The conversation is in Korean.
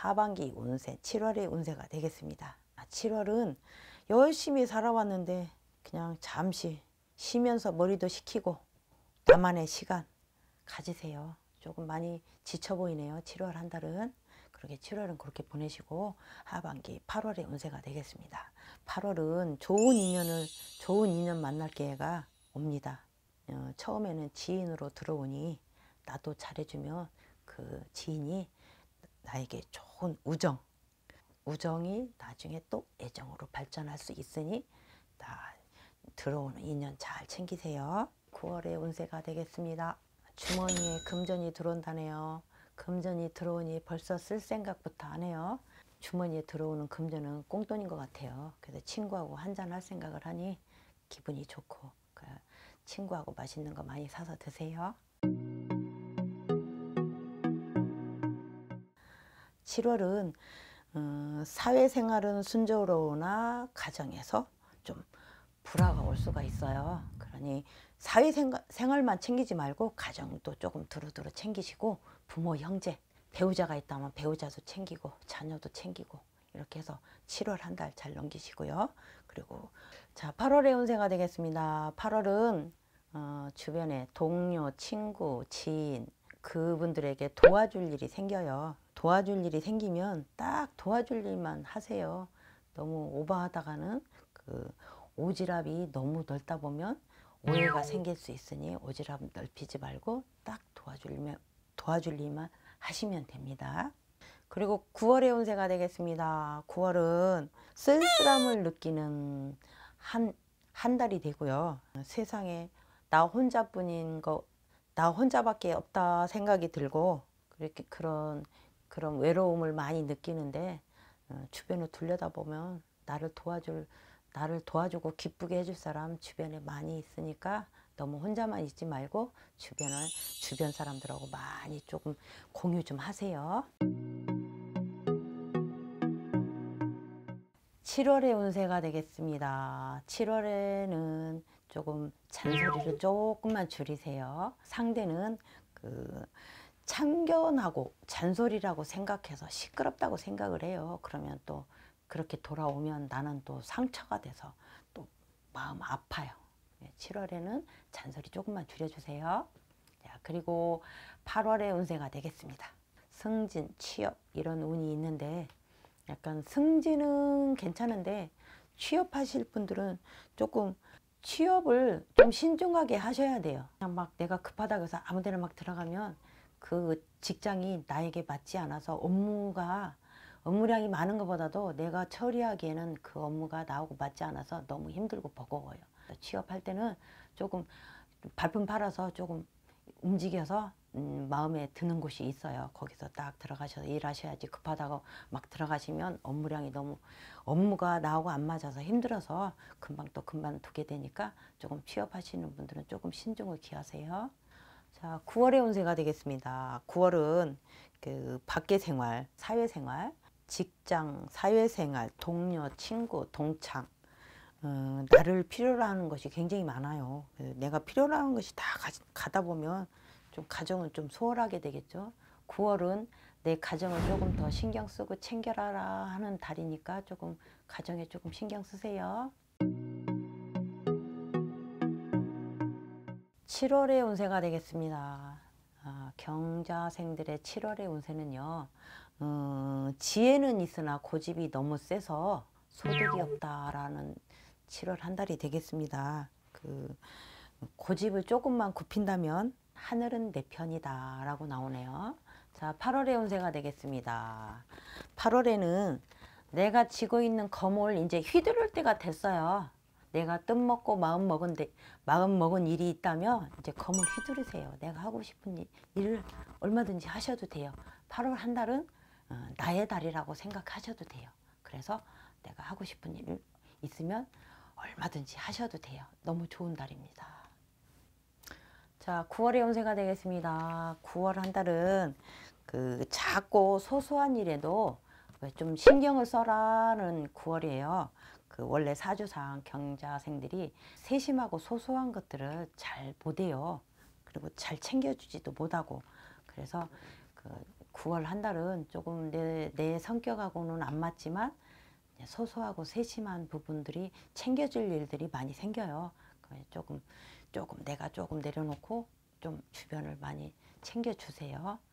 하반기 운세 7월의 운세가 되겠습니다. 7월은 아, 열심히 살아왔는데 그냥 잠시 쉬면서 머리도 식히고 나만의 시간 가지세요. 조금 많이 지쳐 보이네요. 7월 한 달은. 그렇게 7월은 그렇게 보내시고 하반기 8월의 운세가 되겠습니다. 8월은 좋은 인연을 좋은 인연 만날 기회가 옵니다. 어, 처음에는 지인으로 들어오니 나도 잘해주면 그 지인이 나에게 좋은 우정, 우정이 나중에 또 애정으로 발전할 수 있으니 나 들어오는 인연 잘 챙기세요. 9월의 운세가 되겠습니다. 주머니에 금전이 들어온다네요. 금전이 들어오니 벌써 쓸 생각부터 안 해요. 주머니에 들어오는 금전은 꽁돈인 것 같아요. 그래서 친구하고 한잔할 생각을 하니 기분이 좋고 그 친구하고 맛있는 거 많이 사서 드세요. 7월은 음, 어, 사회생활은 순조로우나 가정에서 좀 불화가 올 수가 있어요. 그러니 사회생활만 챙기지 말고 가정도 조금 두루두루 챙기시고 부모, 형제, 배우자가 있다면 배우자도 챙기고 자녀도 챙기고 이렇게 해서 7월 한 달 잘 넘기시고요. 그리고 자 8월의 운세가 되겠습니다. 8월은 어, 주변에 동료, 친구, 지인 그분들에게 도와줄 일이 생겨요. 도와줄 일이 생기면 딱 도와줄 일만 하세요. 너무 오버하다가는 그 오지랖이 너무 넓다 보면 오해가 생길 수 있으니 오지랖 넓히지 말고 딱 도와줄면 도와줄 일만 하시면 됩니다. 그리고 9월의 운세가 되겠습니다. 9월은 쓸쓸함을 느끼는 한, 한 달이 되고요. 세상에 나 혼자뿐인 거, 나 혼자밖에 없다 생각이 들고 그렇게 그런 그런 외로움을 많이 느끼는데 어, 주변을 둘러다보면 나를 도와줄 나를 도와주고 기쁘게 해줄 사람 주변에 많이 있으니까 너무 혼자만 있지 말고 주변을 주변 사람들하고 많이 조금 공유 좀 하세요. 7월의 운세가 되겠습니다. 7월에는 조금 잔소리를 조금만 줄이세요. 상대는 그 참견하고 잔소리라고 생각해서 시끄럽다고 생각을 해요. 그러면 또 그렇게 돌아오면 나는 또 상처가 돼서 또 마음 아파요. 7월에는 예, 잔소리 조금만 줄여주세요. 자, 그리고 8월의 운세가 되겠습니다. 승진, 취업 이런 운이 있는데 약간 승진은 괜찮은데 취업하실 분들은 조금 취업을 좀 신중하게 하셔야 돼요. 그냥 막 내가 급하다고 해서 아무 데나 막 들어가면 그 직장이 나에게 맞지 않아서 업무가 업무량이 많은 것보다도 내가 처리하기에는 그 업무가 나하고 맞지 않아서 너무 힘들고 버거워요. 취업할 때는 조금 발품 팔아서 조금 움직여서 음, 마음에 드는 곳이 있어요. 거기서 딱 들어가셔서 일하셔야지 급하다고 막 들어가시면 업무량이 너무 업무가 나하고 안 맞아서 힘들어서 금방 또 금방 두게 되니까 조금 취업하시는 분들은 조금 신중을 기하세요. 자, 9월의 운세가 되겠습니다. 9월은 그 밖의 생활, 사회생활, 직장, 사회생활, 동료, 친구, 동창 어, 나를 필요로 하는 것이 굉장히 많아요. 그 내가 필요로 하는 것이 다 가, 다 보면 좀 가정은 좀 소홀하게 되겠죠. 9월은 내 가정을 조금 더 신경 쓰고 챙겨라 하는 달이니까 조금 가정에 조금 신경 쓰세요. 7월의 운세가 되겠습니다. 아, 경자생들의 7월의 운세는요. 음, 지혜는 있으나 고집이 너무 세서 소득이 없다라는 7월 한 달이 되겠습니다. 그 고집을 조금만 굽힌다면 하늘은 내 편이다 라고 나오네요. 자 8월의 운세가 되겠습니다. 8월에는 내가 지고 있는 검을 이제 휘두를 때가 됐어요. 내가 뜻먹고 마음먹은 데, 마음먹은 일이 있다면 이제 검을 휘두르세요. 내가 하고 싶은 일, 일을 얼마든지 하셔도 돼요. 8월 한 달은 어, 나의 달이라고 생각하셔도 돼요. 그래서 내가 하고 싶은 일 있으면 얼마든지 하셔도 돼요. 너무 좋은 달입니다. 자, 9월의 운세가 되겠습니다. 9월 한 달은 그 작고 소소한 일에도 좀 신경을 써라는 9월이에요. 그 원래 사주상 경자생들이 세심하고 소소한 것들을 잘보대요 그리고 잘 챙겨주지도 못하고 그래서 그 9월 한 달은 조금 내, 내 성격하고는 안 맞지만 소소하고 세심한 부분들이 챙겨줄 일들이 많이 생겨요. 조금 조금 내가 조금 내려놓고 좀 주변을 많이 챙겨주세요.